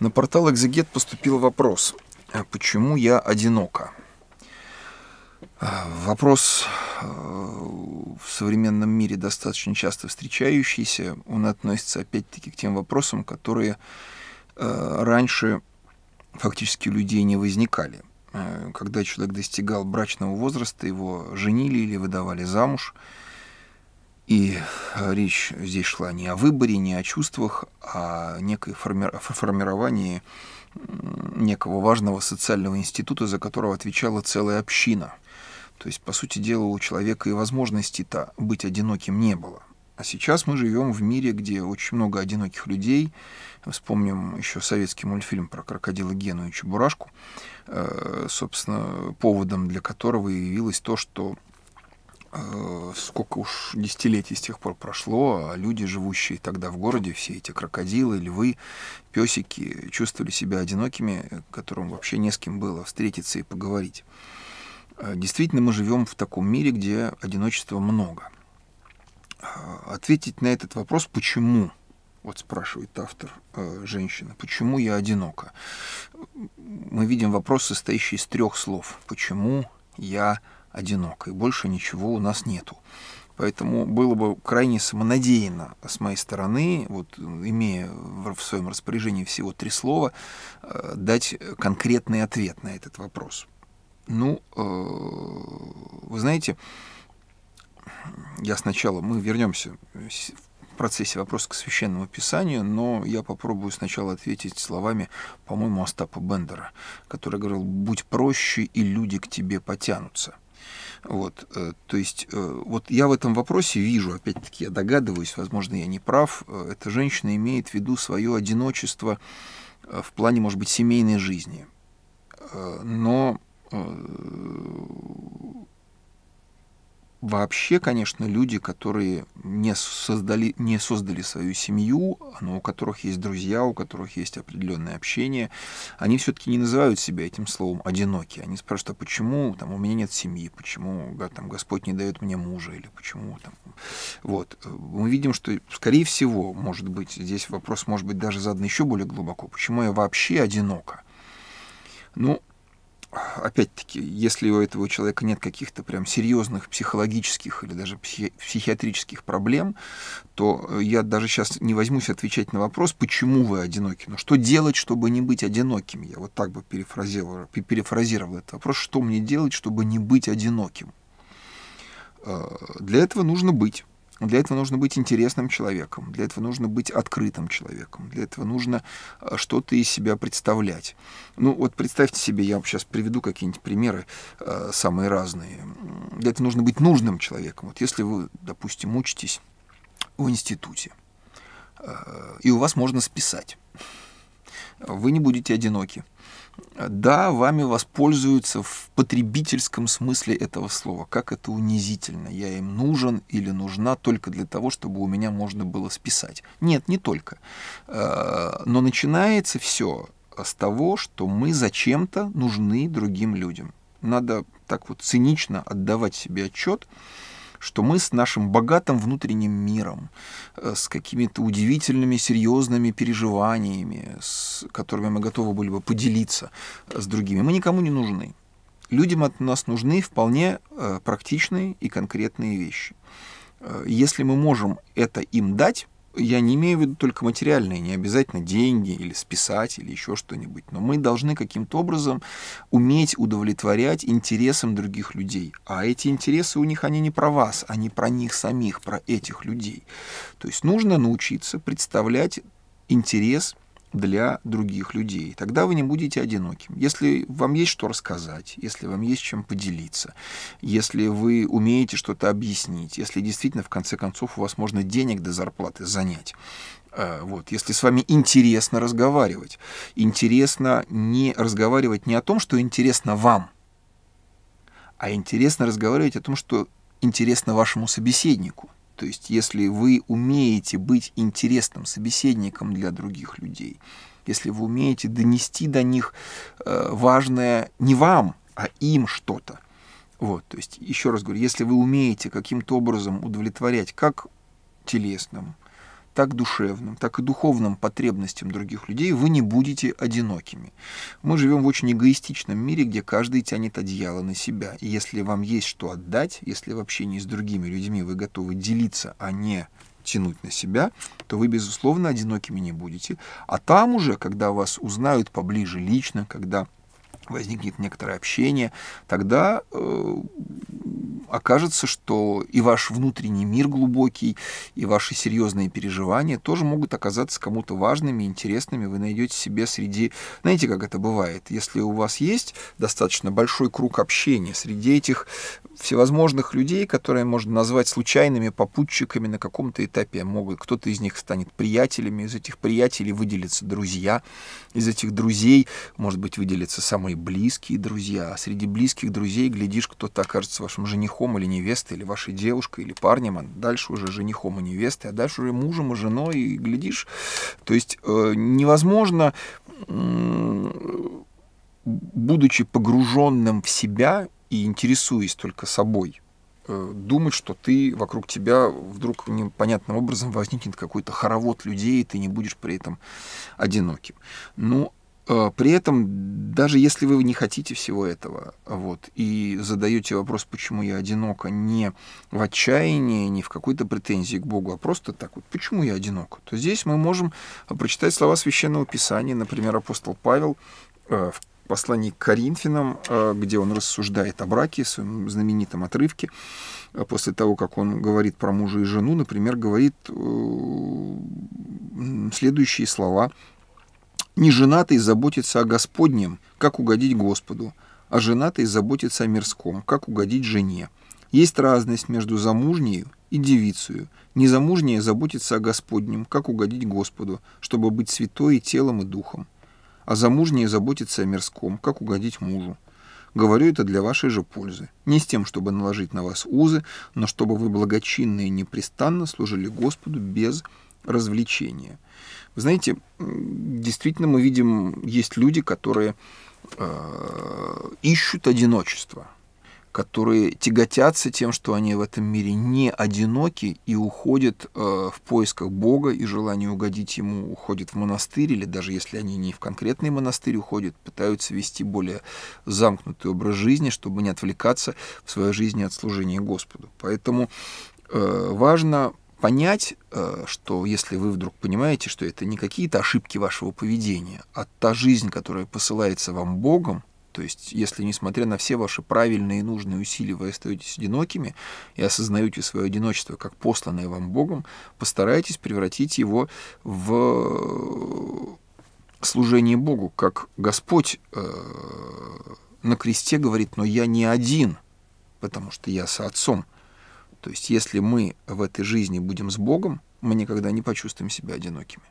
На портал Экзегет поступил вопрос, «А почему я одинока? А, вопрос а, в современном мире достаточно часто встречающийся. Он относится опять-таки к тем вопросам, которые раньше фактически у людей не возникали. Когда человек достигал брачного возраста, его женили или выдавали замуж – и э, речь здесь шла не о выборе, не о чувствах, а о некой форми... формировании некого важного социального института, за которого отвечала целая община. То есть, по сути дела, у человека и возможности-то быть одиноким не было. А сейчас мы живем в мире, где очень много одиноких людей. Вспомним еще советский мультфильм про крокодила Гену и Чебурашку, э, собственно, поводом для которого явилось то, что Э, сколько уж десятилетий с тех пор прошло, а люди, живущие тогда в городе, все эти крокодилы, львы, песики, чувствовали себя одинокими, которым вообще не с кем было встретиться и поговорить. Э, действительно, мы живем в таком мире, где одиночества много. Э, ответить на этот вопрос, почему, вот спрашивает автор женщина, почему я одинока, мы видим вопрос, состоящий из трех слов. Почему я одинок, и больше ничего у нас нету. Поэтому было бы крайне самонадеянно с моей стороны, вот, имея в своем распоряжении всего три слова, э, дать конкретный ответ на этот вопрос. Ну, э, вы знаете, я сначала, мы вернемся в процессе вопроса к священному писанию, но я попробую сначала ответить словами, по-моему, Остапа Бендера, который говорил «Будь проще, и люди к тебе потянутся». Вот, э, то есть, э, вот я в этом вопросе вижу, опять-таки, я догадываюсь, возможно, я не прав, э, эта женщина имеет в виду свое одиночество в плане, может быть, семейной жизни. Но вообще, конечно, люди, которые не создали, не создали свою семью, но у которых есть друзья, у которых есть определенное общение, они все-таки не называют себя этим словом «одинокие». Они спрашивают, а почему там, у меня нет семьи, почему там, Господь не дает мне мужа, или почему там... Вот. Мы видим, что, скорее всего, может быть, здесь вопрос может быть даже задан еще более глубоко. Почему я вообще одинока? Ну, опять-таки, если у этого человека нет каких-то прям серьезных психологических или даже психи- психиатрических проблем, то э, я даже сейчас не возьмусь отвечать на вопрос, почему вы одиноки. Но ну, что делать, чтобы не быть одиноким? Я вот так бы перефразировал, перефразировал этот вопрос. Что мне делать, чтобы не быть одиноким? Э, для этого нужно быть. Для этого нужно быть интересным человеком, для этого нужно быть открытым человеком, для этого нужно э, что-то из себя представлять. Ну вот представьте себе, я вам сейчас приведу какие-нибудь примеры э, самые разные. Для этого нужно быть нужным человеком. Вот если вы, допустим, учитесь в институте, э, и у вас можно списать, вы не будете одиноки да, вами воспользуются в потребительском смысле этого слова. Как это унизительно. Я им нужен или нужна только для того, чтобы у меня можно было списать. Нет, не только. Э, но начинается все с того, что мы зачем-то нужны другим людям. Надо так вот цинично отдавать себе отчет, что мы с нашим богатым внутренним миром, э, с какими-то удивительными, серьезными переживаниями, с которыми мы готовы были бы поделиться э, с другими, мы никому не нужны. Людям от нас нужны вполне э, практичные и конкретные вещи. Если мы можем это им дать, я не имею в виду только материальные, не обязательно деньги или списать или еще что-нибудь, но мы должны каким-то образом уметь удовлетворять интересам других людей. А эти интересы у них, они не про вас, они про них самих, про этих людей. То есть нужно научиться представлять интерес для других людей. Тогда вы не будете одиноким. Если вам есть что рассказать, если вам есть чем поделиться, если вы умеете что-то объяснить, если действительно в конце концов у вас можно денег до зарплаты занять, а, вот, если с вами интересно разговаривать, интересно не разговаривать не о том, что интересно вам, а интересно разговаривать о том, что интересно вашему собеседнику. То есть, если вы умеете быть интересным собеседником для других людей, если вы умеете донести до них э, важное не вам, а им что-то. Вот, то есть, еще раз говорю, если вы умеете каким-то образом удовлетворять как телесным, так душевным, так и духовным потребностям других людей вы не будете одинокими. Мы живем в очень эгоистичном мире, где каждый тянет одеяло на себя. И если вам есть что отдать, если в общении с другими людьми вы готовы делиться, а не тянуть на себя, то вы, безусловно, одинокими не будете. А там уже, когда вас узнают поближе лично, когда возникнет некоторое общение, тогда э, окажется, что и ваш внутренний мир глубокий, и ваши серьезные переживания тоже могут оказаться кому-то важными, интересными. Вы найдете себе среди... Знаете, как это бывает? Если у вас есть достаточно большой круг общения среди этих всевозможных людей, которые можно назвать случайными попутчиками на каком-то этапе, могут кто-то из них станет приятелями, из этих приятелей выделятся друзья, из этих друзей, может быть, выделятся самые близкие друзья, а среди близких друзей, глядишь, кто-то окажется вашим женихом женихом или невестой, или вашей девушкой, или парнем, а дальше уже женихом и невестой, а дальше уже мужем и женой, и глядишь. То есть э, невозможно, э, будучи погруженным в себя и интересуясь только собой, э, думать, что ты вокруг тебя вдруг непонятным образом возникнет какой-то хоровод людей, и ты не будешь при этом одиноким. Ну, Э, при этом, даже если вы не хотите всего этого, вот, и задаете вопрос, почему я одиноко, не в отчаянии, не в какой-то претензии к Богу, а просто так вот, почему я одинок, то здесь мы можем э, прочитать слова Священного Писания, например, апостол Павел э, в послании к Коринфянам, где он рассуждает о браке, в своем знаменитом отрывке, после того, как он говорит про мужа и жену, например, говорит следующие слова – Неженатый заботится о Господнем, как угодить Господу, а женатый заботится о мирском, как угодить жене. Есть разность между замужнею и девицею. Незамужняя заботится о Господнем, как угодить Господу, чтобы быть святой и телом, и духом. А замужняя заботится о мирском, как угодить мужу. Говорю это для вашей же пользы, не с тем, чтобы наложить на вас узы, но чтобы вы благочинно и непрестанно служили Господу без развлечения. Вы знаете, действительно мы видим, есть люди, которые э, ищут одиночество, которые тяготятся тем, что они в этом мире не одиноки и уходят э, в поисках Бога и желание угодить Ему, уходят в монастырь, или даже если они не в конкретный монастырь уходят, пытаются вести более замкнутый образ жизни, чтобы не отвлекаться в своей жизни от служения Господу. Поэтому э, важно понять, э, что если вы вдруг понимаете, что это не какие-то ошибки вашего поведения, а та жизнь, которая посылается вам Богом, то есть, если, несмотря на все ваши правильные и нужные усилия, вы остаетесь одинокими и осознаете свое одиночество как посланное вам Богом, постарайтесь превратить его в э, служение Богу, как Господь э, на кресте говорит, но я не один, потому что я с Отцом. То есть если мы в этой жизни будем с Богом, мы никогда не почувствуем себя одинокими.